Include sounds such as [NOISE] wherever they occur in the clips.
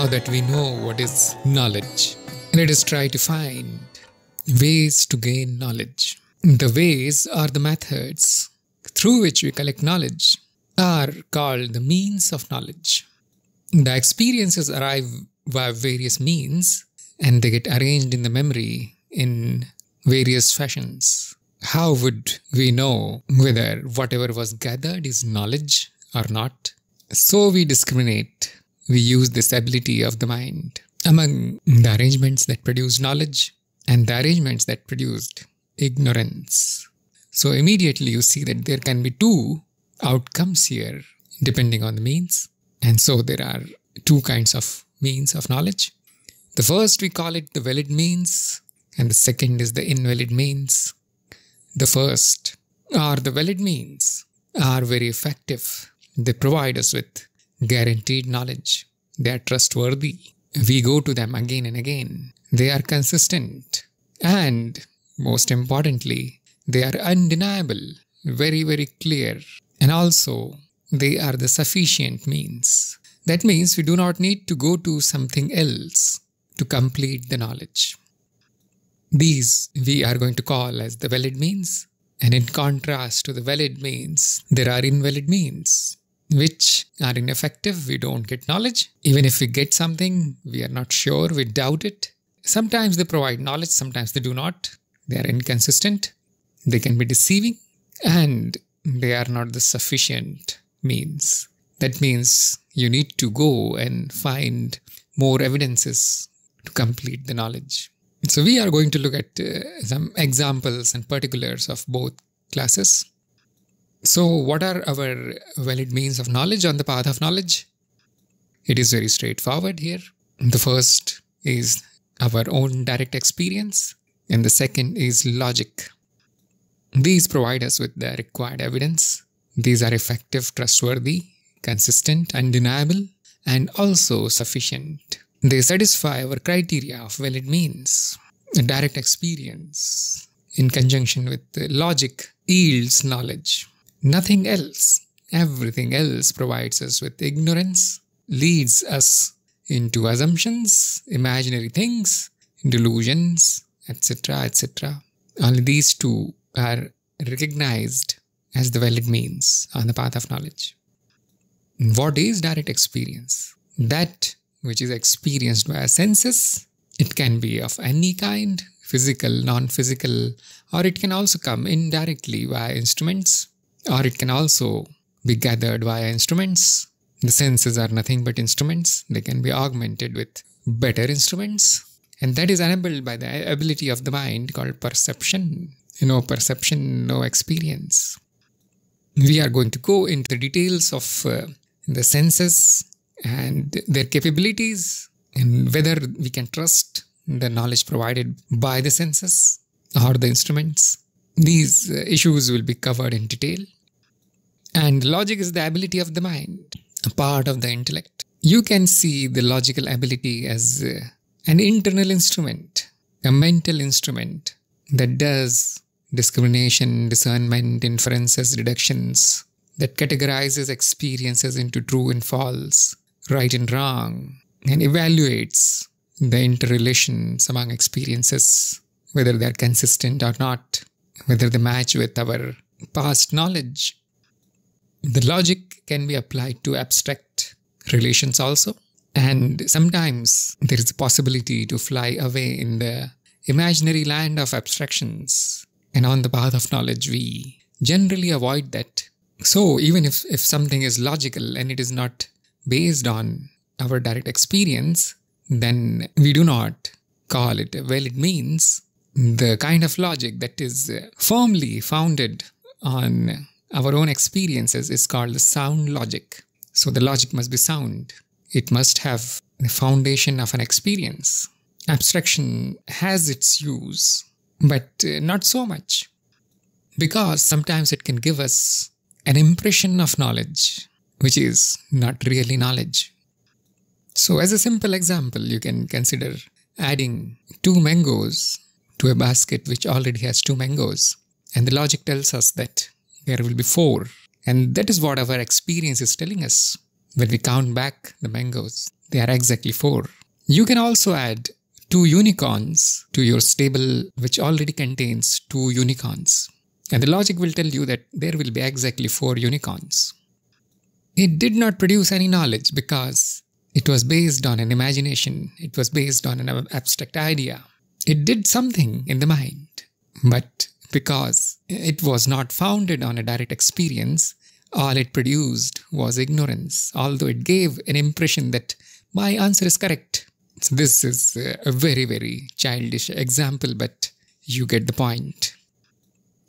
now that we know what is knowledge, let us try to find ways to gain knowledge. The ways are the methods through which we collect knowledge are called the means of knowledge. The experiences arrive via various means and they get arranged in the memory in various fashions. How would we know whether whatever was gathered is knowledge or not? So we discriminate we use this ability of the mind. Among the arrangements that produce knowledge and the arrangements that produced ignorance. So immediately you see that there can be two outcomes here depending on the means. And so there are two kinds of means of knowledge. The first we call it the valid means, and the second is the invalid means. The first are the valid means are very effective. They provide us with guaranteed knowledge. They are trustworthy. We go to them again and again. They are consistent. And most importantly, they are undeniable, very, very clear. And also, they are the sufficient means. That means we do not need to go to something else to complete the knowledge. These we are going to call as the valid means. And in contrast to the valid means, there are invalid means which are ineffective. We don't get knowledge. Even if we get something, we are not sure, we doubt it. Sometimes they provide knowledge, sometimes they do not. They are inconsistent, they can be deceiving, and they are not the sufficient means. That means you need to go and find more evidences to complete the knowledge. So, we are going to look at uh, some examples and particulars of both classes. So, what are our valid means of knowledge on the path of knowledge? It is very straightforward here. The first is our own direct experience, and the second is logic. These provide us with the required evidence. These are effective, trustworthy, consistent, undeniable, and also sufficient. They satisfy our criteria of valid means. Direct experience in conjunction with logic yields knowledge. Nothing else, everything else provides us with ignorance, leads us into assumptions, imaginary things, delusions, etc. etc. Only these two are recognized as the valid means on the path of knowledge. What is direct experience? That which is experienced by our senses. It can be of any kind, physical, non physical, or it can also come indirectly via instruments, or it can also be gathered via instruments. The senses are nothing but instruments, they can be augmented with better instruments. And that is enabled by the ability of the mind called perception. No perception, no experience. We are going to go into the details of uh, the senses and their capabilities and whether we can trust the knowledge provided by the senses or the instruments these uh, issues will be covered in detail. And logic is the ability of the mind, a part of the intellect. You can see the logical ability as uh, an internal instrument, a mental instrument that does discrimination, discernment, inferences, deductions, that categorizes experiences into true and false, right and wrong, and evaluates the interrelations among experiences, whether they're consistent or not, whether they match with our past knowledge. The logic can be applied to abstract relations also. And sometimes there is a possibility to fly away in the imaginary land of abstractions. And on the path of knowledge, we generally avoid that. So, even if, if something is logical and it is not based on our direct experience, then we do not call it. Well, it means the kind of logic that is uh, firmly founded on our own experiences is called the sound logic. So the logic must be sound. It must have the foundation of an experience. Abstraction has its use, but uh, not so much. Because sometimes it can give us an impression of knowledge, which is not really knowledge. So, as a simple example, you can consider adding two mangoes to a basket which already has two mangoes. And the logic tells us that there will be four. And that is what our experience is telling us. When we count back the mangoes, they are exactly four. You can also add two unicorns to your stable, which already contains two unicorns. And the logic will tell you that there will be exactly four unicorns. It did not produce any knowledge because it was based on an imagination, it was based on an abstract idea. It did something in the mind, but because it was not founded on a direct experience, all it produced was ignorance, although it gave an impression that my answer is correct. So this is a very, very childish example, but you get the point.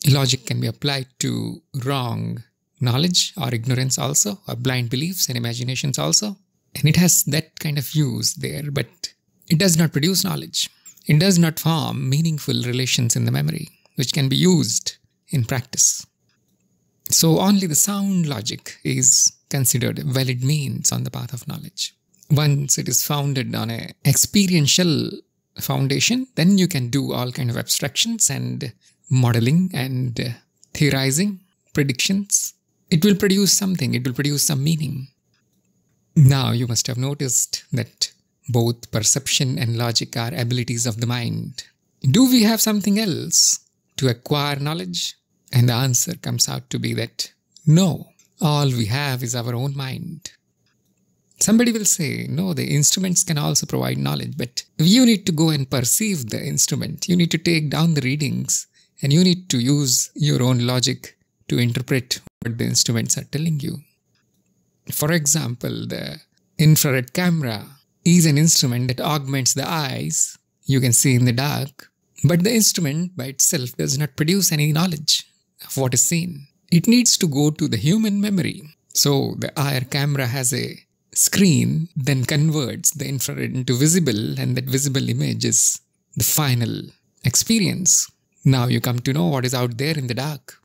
Logic can be applied to wrong knowledge or ignorance also, or blind beliefs and imaginations also. And it has that kind of use there, but it does not produce knowledge. It does not form meaningful relations in the memory, which can be used in practice. So, only the sound logic is considered a valid means on the path of knowledge. Once it is founded on an experiential foundation, then you can do all kind of abstractions and modeling and theorizing, predictions. It will produce something, it will produce some meaning. Now, you must have noticed that both perception and logic are abilities of the mind. Do we have something else to acquire knowledge? And the answer comes out to be that no, all we have is our own mind. Somebody will say, no, the instruments can also provide knowledge, but you need to go and perceive the instrument. You need to take down the readings and you need to use your own logic to interpret what the instruments are telling you. For example, the infrared camera is an instrument that augments the eyes you can see in the dark, but the instrument by itself does not produce any knowledge of what is seen. It needs to go to the human memory. So the IR camera has a screen, then converts the infrared into visible, and that visible image is the final experience. Now you come to know what is out there in the dark.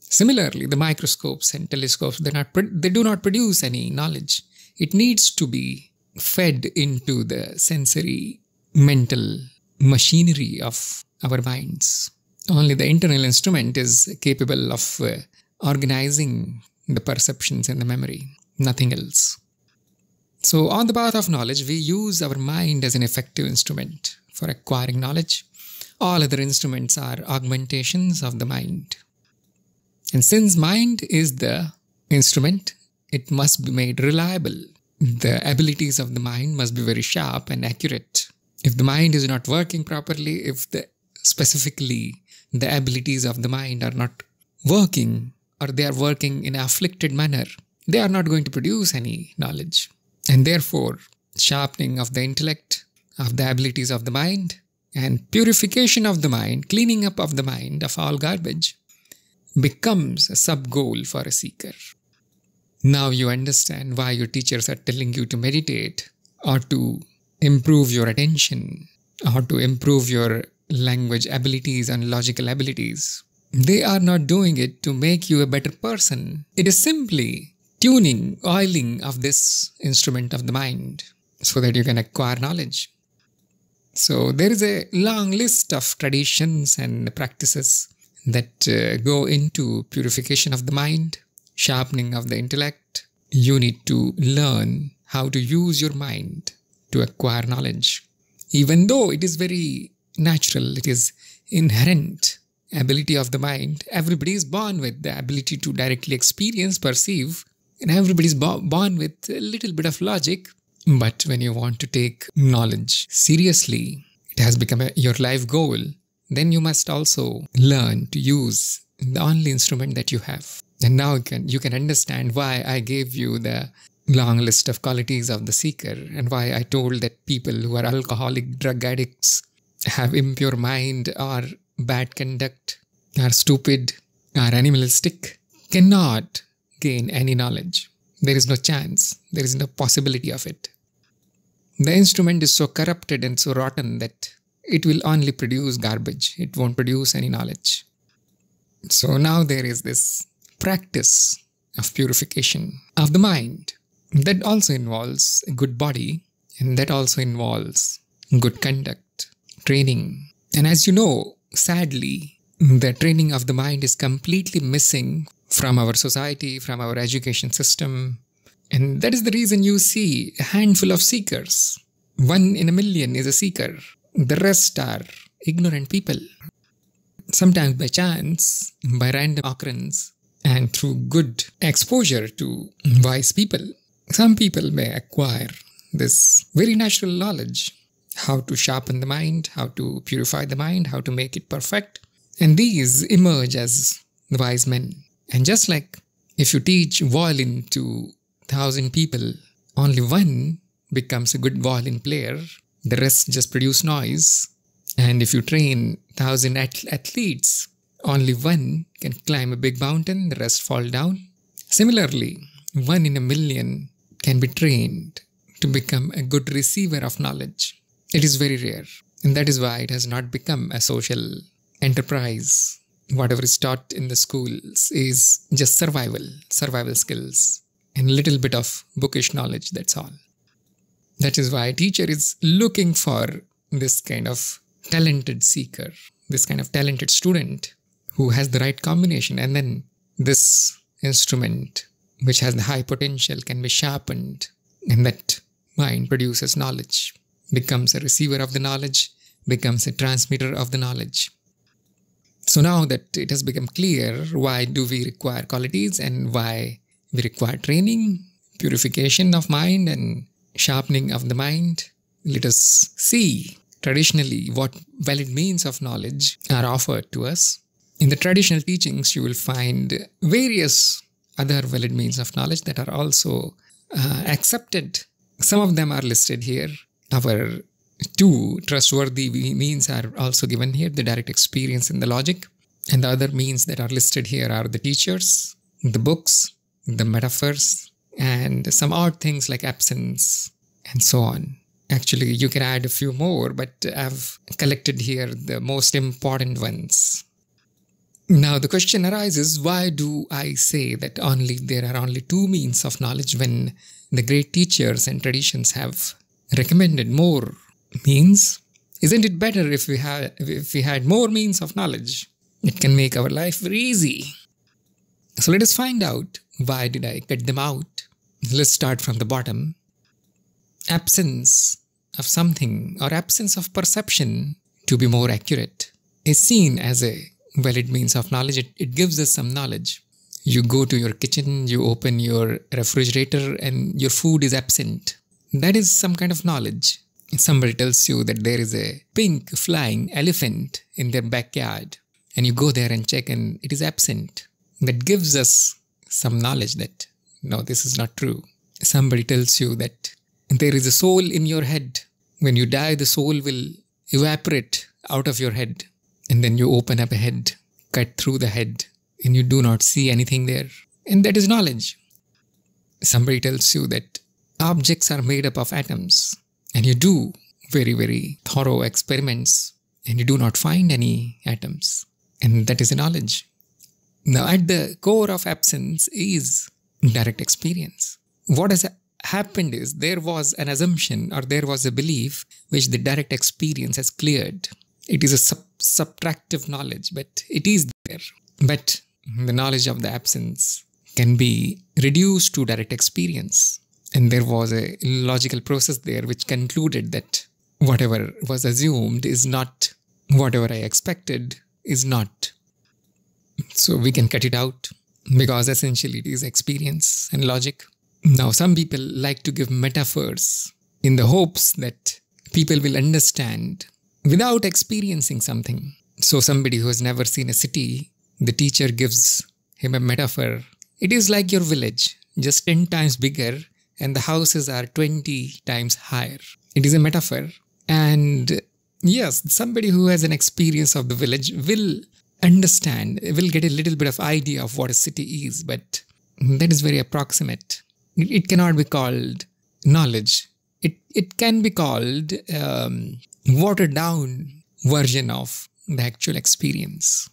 Similarly, the microscopes and telescopes they, not, they do not produce any knowledge. It needs to be fed into the sensory mental machinery of our minds. Only the internal instrument is capable of uh, organizing the perceptions and the memory, nothing else. So, on the path of knowledge, we use our mind as an effective instrument for acquiring knowledge. All other instruments are augmentations of the mind. And since mind is the instrument, it must be made reliable the abilities of the mind must be very sharp and accurate. If the mind is not working properly, if the specifically the abilities of the mind are not working or they are working in an afflicted manner, they are not going to produce any knowledge. And therefore, sharpening of the intellect, of the abilities of the mind, and purification of the mind, cleaning up of the mind of all garbage, becomes a sub goal for a seeker. Now you understand why your teachers are telling you to meditate or to improve your attention or to improve your language abilities and logical abilities. They are not doing it to make you a better person. It is simply tuning, oiling of this instrument of the mind so that you can acquire knowledge. So there is a long list of traditions and practices that uh, go into purification of the mind sharpening of the intellect. You need to learn how to use your mind to acquire knowledge. Even though it is very natural, it is inherent ability of the mind. Everybody is born with the ability to directly experience, perceive, and everybody is bo born with a little bit of logic. But when you want to take knowledge seriously, it has become a, your life goal, then you must also learn to use the only instrument that you have and now you can, you can understand why I gave you the long list of qualities of the seeker and why I told that people who are alcoholic drug addicts have impure mind or bad conduct, are stupid, are animalistic, cannot gain any knowledge. There is no chance, there is no possibility of it. The instrument is so corrupted and so rotten that it will only produce garbage, it won't produce any knowledge. So now there is this practice of purification of the mind. That also involves a good body and that also involves good conduct, training. And as you know, sadly, the training of the mind is completely missing from our society, from our education system. And that is the reason you see a handful of seekers. One in a million is a seeker. The rest are ignorant people. Sometimes by chance, by random occurrence, and through good exposure to wise people, some people may acquire this very natural knowledge how to sharpen the mind, how to purify the mind, how to make it perfect. And these emerge as the wise men. And just like if you teach violin to thousand people, only one becomes a good violin player, the rest just produce noise. And if you train thousand athletes only one can climb a big mountain, the rest fall down. Similarly, one in a million can be trained to become a good receiver of knowledge. It is very rare, and that is why it has not become a social enterprise. Whatever is taught in the schools is just survival, survival skills, and little bit of bookish knowledge, that's all. That is why a teacher is looking for this kind of talented seeker, this kind of talented student who has the right combination. And then this instrument, which has the high potential, can be sharpened. And that mind produces knowledge, becomes a receiver of the knowledge, becomes a transmitter of the knowledge. So now that it has become clear why do we require qualities and why we require training, purification of mind and sharpening of the mind, let us see traditionally what valid means of knowledge are offered to us in the traditional teachings, you will find various other valid means of knowledge that are also uh, accepted. Some of them are listed here. Our two trustworthy means are also given here the direct experience and the logic. And the other means that are listed here are the teachers, the books, the metaphors, and some odd things like absence and so on. Actually, you can add a few more, but I've collected here the most important ones. Now, the question arises why do I say that only there are only two means of knowledge when the great teachers and traditions have recommended more means? Isn't it better if we, had, if we had more means of knowledge? It can make our life very easy. So let us find out why did I cut them out? Let's start from the bottom. Absence of something or absence of perception, to be more accurate, is seen as a valid means of knowledge. It, it gives us some knowledge. You go to your kitchen, you open your refrigerator, and your food is absent. That is some kind of knowledge. Somebody tells you that there is a pink flying elephant in their backyard, and you go there and check, and it is absent. That gives us some knowledge that no, this is not true. Somebody tells you that there is a soul in your head. When you die, the soul will evaporate out of your head and then you open up a head, cut through the head, and you do not see anything there. And that is knowledge. Somebody tells you that objects are made up of atoms, and you do very, very thorough experiments, and you do not find any atoms. And that is a knowledge. Now, at the core of absence is direct experience. What has happened is there was an assumption or there was a belief which the direct experience has cleared it is a sub subtractive knowledge, but it is there. But the knowledge of the absence can be reduced to direct experience. And there was a logical process there which concluded that whatever was assumed is not whatever I expected is not. So we can cut it out because essentially it is experience and logic. Now, some people like to give metaphors in the hopes that people will understand without experiencing something. So, somebody who has never seen a city, the teacher gives him a metaphor. It is like your village, just 10 times bigger, and the houses are 20 times higher. It is a metaphor. And yes, somebody who has an experience of the village will understand, will get a little bit of idea of what a city is, but that is very approximate. It cannot be called knowledge it it can be called um, watered down version of the actual experience.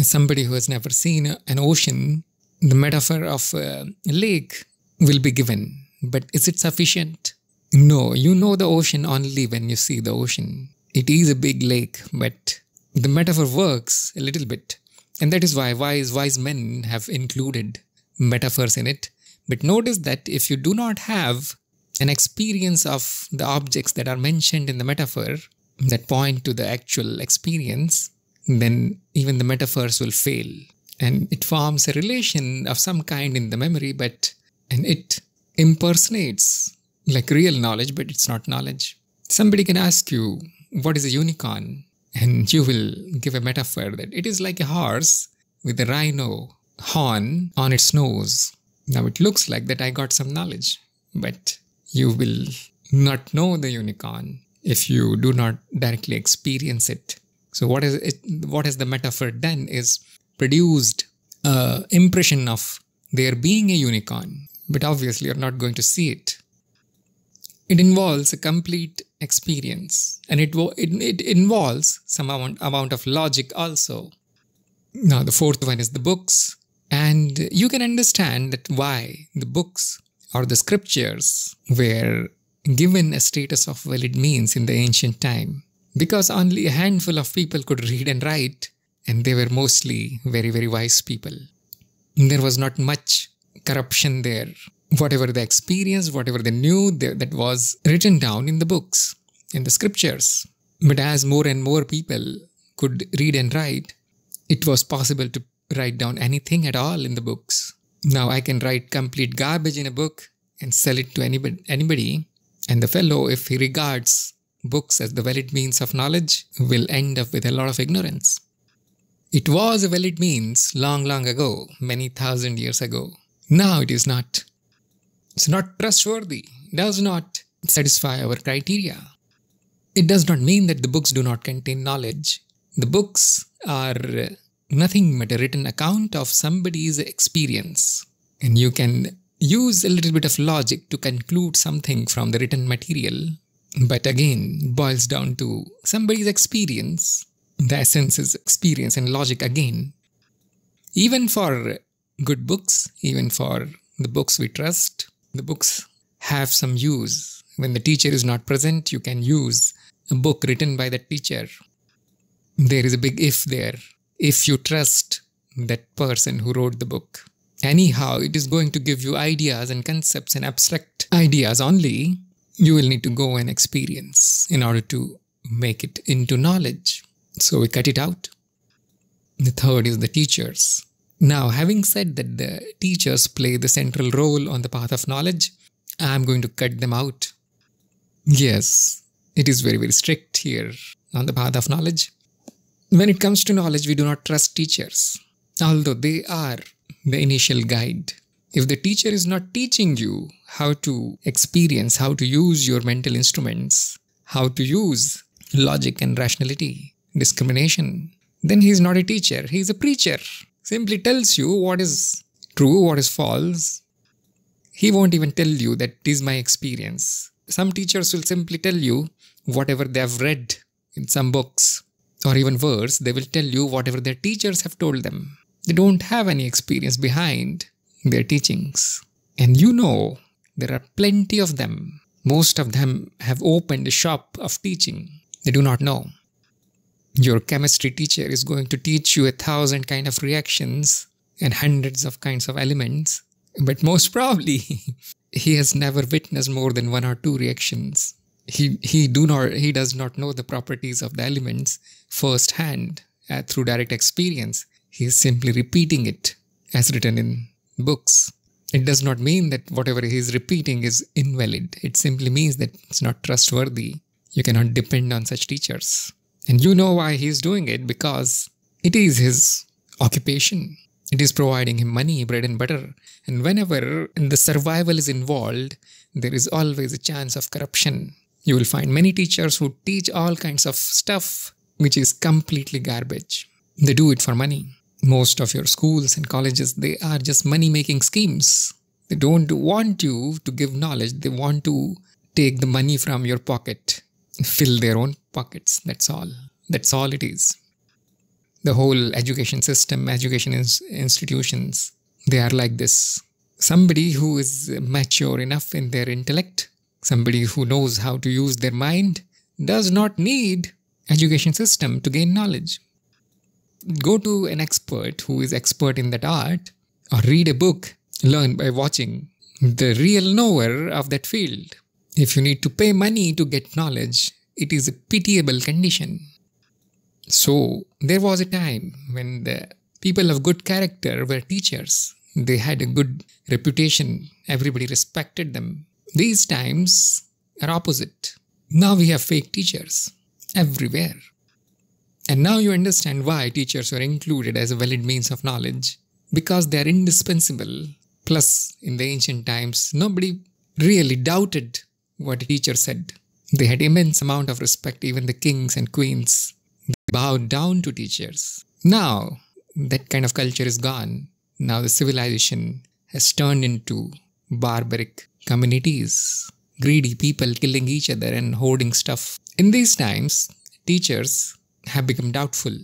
Somebody who has never seen an ocean, the metaphor of a lake will be given, but is it sufficient? No, you know the ocean only when you see the ocean. It is a big lake, but the metaphor works a little bit. And that is why wise, wise men have included metaphors in it. But notice that if you do not have an experience of the objects that are mentioned in the metaphor that point to the actual experience, then even the metaphors will fail. And it forms a relation of some kind in the memory, but and it impersonates like real knowledge, but it's not knowledge. Somebody can ask you, What is a unicorn? And you will give a metaphor that it is like a horse with a rhino horn on its nose. Now it looks like that I got some knowledge, but you will not know the unicorn if you do not directly experience it. So what is it? has the metaphor done is produced impression of there being a unicorn, but obviously you're not going to see it. It involves a complete experience, and it it, it involves some amount, amount of logic also. Now the fourth one is the books, and you can understand that why the books or the scriptures were given a status of valid means in the ancient time because only a handful of people could read and write, and they were mostly very, very wise people. There was not much corruption there. Whatever they experienced, whatever they knew, they, that was written down in the books, in the scriptures. But as more and more people could read and write, it was possible to write down anything at all in the books. Now I can write complete garbage in a book and sell it to anybody, anybody and the fellow, if he regards books as the valid means of knowledge, will end up with a lot of ignorance. It was a valid means long, long ago, many thousand years ago. Now it is not. It's not trustworthy, does not satisfy our criteria. It does not mean that the books do not contain knowledge. The books are nothing but a written account of somebody's experience. And you can use a little bit of logic to conclude something from the written material, but again, boils down to somebody's experience. The essence is experience and logic again. Even for good books, even for the books we trust, the books have some use. When the teacher is not present, you can use a book written by the teacher. There is a big if there if you trust that person who wrote the book. Anyhow, it is going to give you ideas and concepts and abstract ideas only. You will need to go and experience in order to make it into knowledge. So we cut it out. The third is the teachers. Now, having said that the teachers play the central role on the path of knowledge, I'm going to cut them out. Yes, it is very, very strict here on the path of knowledge. When it comes to knowledge, we do not trust teachers, although they are the initial guide. If the teacher is not teaching you how to experience, how to use your mental instruments, how to use logic and rationality, discrimination, then he is not a teacher, he is a preacher. Simply tells you what is true, what is false. He won't even tell you that is my experience. Some teachers will simply tell you whatever they have read in some books or even worse, they will tell you whatever their teachers have told them. They don't have any experience behind their teachings. And you know, there are plenty of them. Most of them have opened a shop of teaching. They do not know. Your chemistry teacher is going to teach you a thousand kind of reactions and hundreds of kinds of elements, but most probably [LAUGHS] he has never witnessed more than one or two reactions. He he do not he does not know the properties of the elements firsthand uh, through direct experience. He is simply repeating it as written in books. It does not mean that whatever he is repeating is invalid. It simply means that it's not trustworthy. You cannot depend on such teachers. And you know why he is doing it because it is his occupation. It is providing him money, bread and butter. And whenever the survival is involved, there is always a chance of corruption. You will find many teachers who teach all kinds of stuff which is completely garbage. They do it for money. Most of your schools and colleges, they are just money making schemes. They don't want you to give knowledge, they want to take the money from your pocket, fill their own pockets. That's all. That's all it is. The whole education system, education institutions, they are like this. Somebody who is mature enough in their intellect, somebody who knows how to use their mind, does not need education system to gain knowledge. Go to an expert who is expert in that art or read a book, learn by watching the real knower of that field. If you need to pay money to get knowledge, it is a pitiable condition. So, there was a time when the people of good character were teachers. They had a good reputation, everybody respected them. These times are opposite. Now we have fake teachers everywhere. And now you understand why teachers were included as a valid means of knowledge, because they are indispensable. Plus, in the ancient times, nobody really doubted what a teacher said. They had immense amount of respect, even the kings and queens. They bowed down to teachers. Now, that kind of culture is gone. Now the civilization has turned into barbaric communities greedy people killing each other and hoarding stuff. In these times, teachers have become doubtful.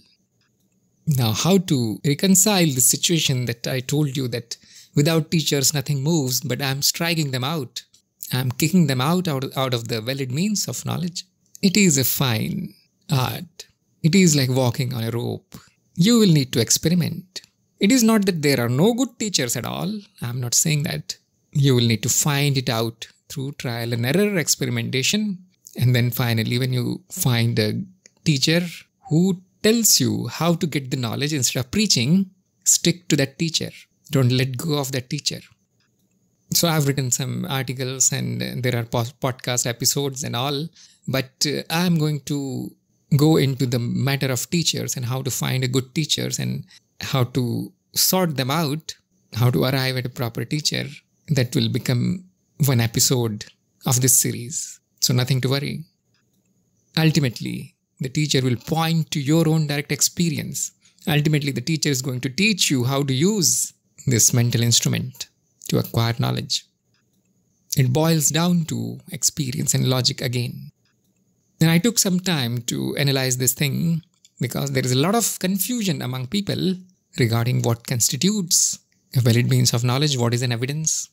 Now, how to reconcile the situation that I told you that without teachers nothing moves, but I'm striking them out, I'm kicking them out out, out of the valid means of knowledge? It is a fine art. It is like walking on a rope. You will need to experiment. It is not that there are no good teachers at all. I'm not saying that. You will need to find it out through trial and error experimentation. And then finally, when you find a teacher who tells you how to get the knowledge instead of preaching, stick to that teacher. Don't let go of that teacher. So I've written some articles and there are podcast episodes and all, but uh, I'm going to go into the matter of teachers and how to find a good teachers and how to sort them out, how to arrive at a proper teacher that will become one episode of this series, so nothing to worry. Ultimately, the teacher will point to your own direct experience. Ultimately, the teacher is going to teach you how to use this mental instrument to acquire knowledge. It boils down to experience and logic again. And I took some time to analyze this thing because there is a lot of confusion among people regarding what constitutes a valid means of knowledge, what is an evidence,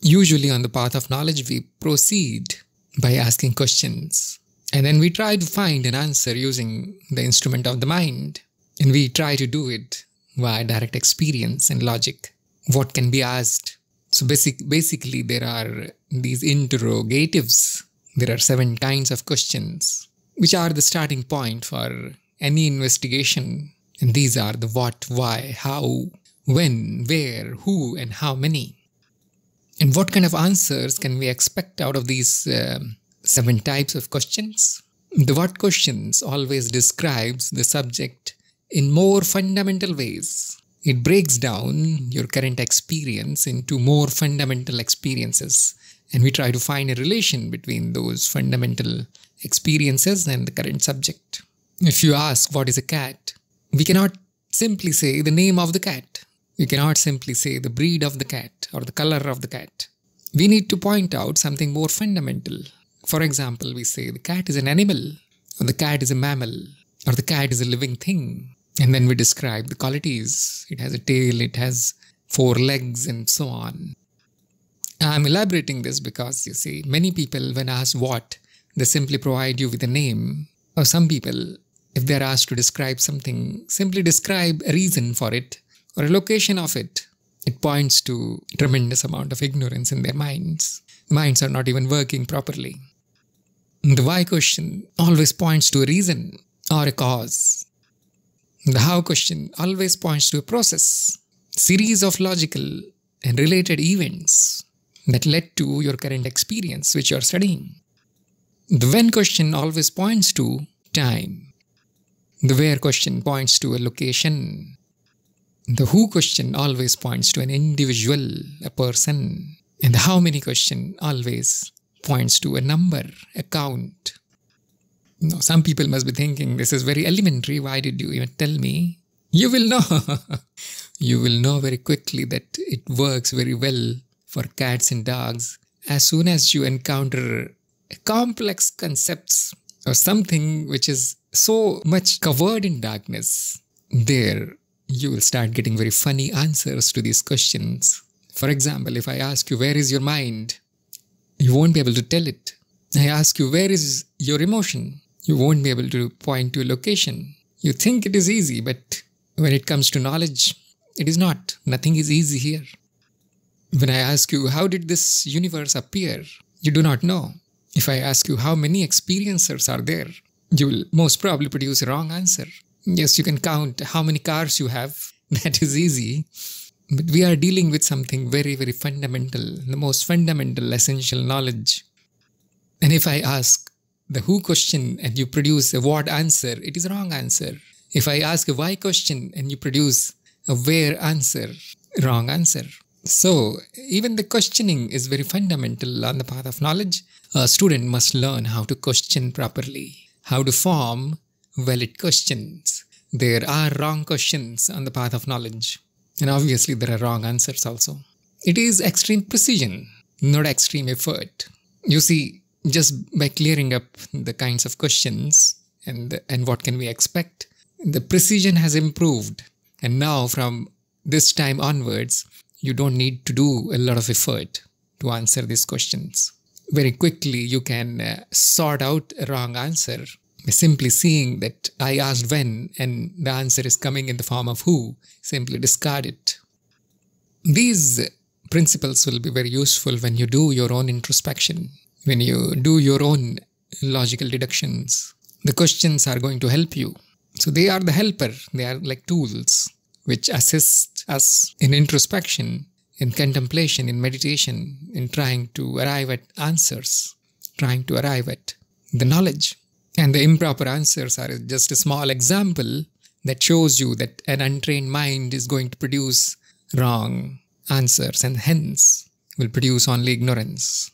usually on the path of knowledge, we proceed by asking questions. And then we try to find an answer using the instrument of the mind. And we try to do it via direct experience and logic. What can be asked? So basic, basically, there are these interrogatives. There are seven kinds of questions, which are the starting point for any investigation. And these are the what, why, how, when, where, who, and how many. And what kind of answers can we expect out of these uh, seven types of questions? The what questions always describes the subject in more fundamental ways. It breaks down your current experience into more fundamental experiences, and we try to find a relation between those fundamental experiences and the current subject. If you ask what is a cat, we cannot simply say the name of the cat. We cannot simply say the breed of the cat or the color of the cat. We need to point out something more fundamental. For example, we say the cat is an animal, or the cat is a mammal, or the cat is a living thing. And then we describe the qualities. It has a tail, it has four legs, and so on. I'm elaborating this because you see, many people, when asked what, they simply provide you with a name. Or some people, if they're asked to describe something, simply describe a reason for it relocation of it, it points to tremendous amount of ignorance in their minds. minds are not even working properly. The why question always points to a reason or a cause. The how question always points to a process, series of logical and related events that led to your current experience which you are studying. The when question always points to time. The where question points to a location the who question always points to an individual, a person, and the how many question always points to a number, a count. Now, some people must be thinking, this is very elementary, why did you even tell me? You will know. [LAUGHS] you will know very quickly that it works very well for cats and dogs as soon as you encounter complex concepts or something which is so much covered in darkness. There, you will start getting very funny answers to these questions. For example, if I ask you, Where is your mind? you won't be able to tell it. I ask you, Where is your emotion? you won't be able to point to a location. You think it is easy, but when it comes to knowledge, it is not. Nothing is easy here. When I ask you, How did this universe appear? you do not know. If I ask you, How many experiencers are there? you will most probably produce a wrong answer yes, you can count how many cars you have. [LAUGHS] That is easy. But we are dealing with something very, very fundamental, the most fundamental essential knowledge. And if I ask the who question and you produce a what answer, it is wrong answer. If I ask a why question and you produce a where answer, wrong answer. So, even the questioning is very fundamental on the path of knowledge. A student must learn how to question properly, how to form valid questions there are wrong questions on the path of knowledge. And obviously, there are wrong answers also. It is extreme precision, not extreme effort. You see, just by clearing up the kinds of questions and, and what can we expect, the precision has improved. And now, from this time onwards, you don't need to do a lot of effort to answer these questions. Very quickly, you can uh, sort out a wrong answer simply seeing that I asked when and the answer is coming in the form of who, simply discard it. These principles will be very useful when you do your own introspection, when you do your own logical deductions. The questions are going to help you. So they are the helper, they are like tools which assist us in introspection, in contemplation, in meditation, in trying to arrive at answers, trying to arrive at the knowledge. And the improper answers are just a small example that shows you that an untrained mind is going to produce wrong answers and hence will produce only ignorance.